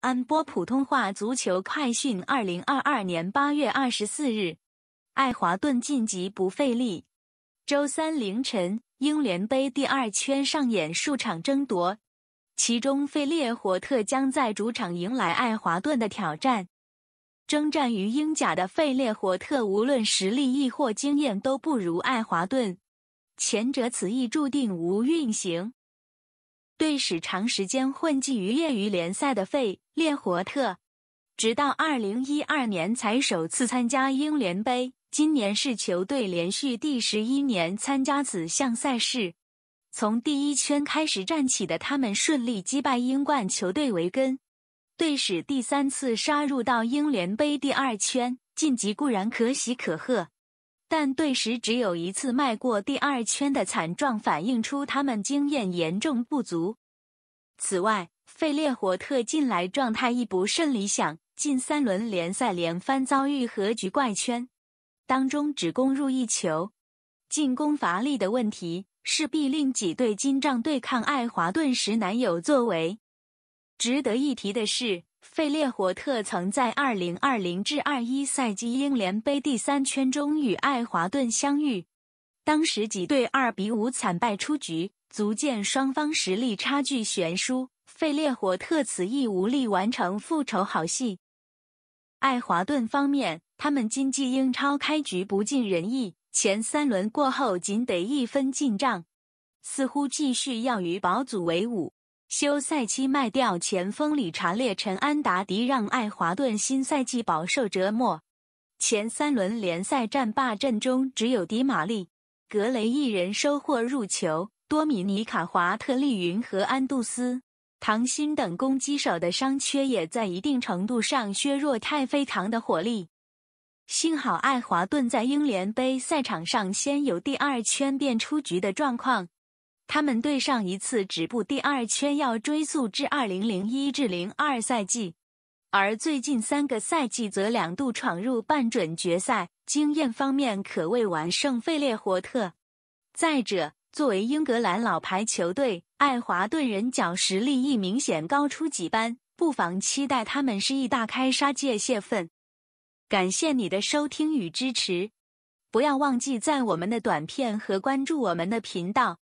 安播普通话足球快讯：二零二二年八月二十四日，爱华顿晋级不费力。周三凌晨，英联杯第二圈上演数场争夺，其中费列火特将在主场迎来爱华顿的挑战。征战于英甲的费列火特，无论实力亦或经验都不如爱华顿，前者此役注定无运行。队史长时间混迹于业余联赛的费列火特，直到2012年才首次参加英联杯。今年是球队连续第十一年参加此项赛事，从第一圈开始站起的他们顺利击败英冠球队维根，队史第三次杀入到英联杯第二圈，晋级固然可喜可贺。但队时只有一次迈过第二圈的惨状，反映出他们经验严重不足。此外，费列火特近来状态亦不甚理想，近三轮联赛连番遭遇和局怪圈，当中只攻入一球，进攻乏力的问题势必令几队金帐对抗爱华顿时难有作为。值得一提的是。费列火特曾在2020至21赛季英联杯第三圈中与爱华顿相遇，当时几队二比五惨败出局，足见双方实力差距悬殊。费列火特此役无力完成复仇好戏。爱华顿方面，他们今季英超开局不尽人意，前三轮过后仅得一分进账，似乎继续要与保组为伍。休赛期卖掉前锋理查列、陈安达、迪让·爱华顿，新赛季饱受折磨。前三轮联赛战霸阵中只有迪玛利、格雷一人收获入球，多米尼卡、华特、利云和安杜斯、唐鑫等攻击手的伤缺也在一定程度上削弱太妃糖的火力。幸好爱华顿在英联杯赛场上先有第二圈便出局的状况。他们对上一次止步第二圈要追溯至二零零一至零二赛季，而最近三个赛季则两度闯入半准决赛，经验方面可谓完胜费列火特。再者，作为英格兰老牌球队，爱华顿人脚实力亦明显高出几班，不妨期待他们是一大开杀戒泄愤。感谢你的收听与支持，不要忘记赞我们的短片和关注我们的频道。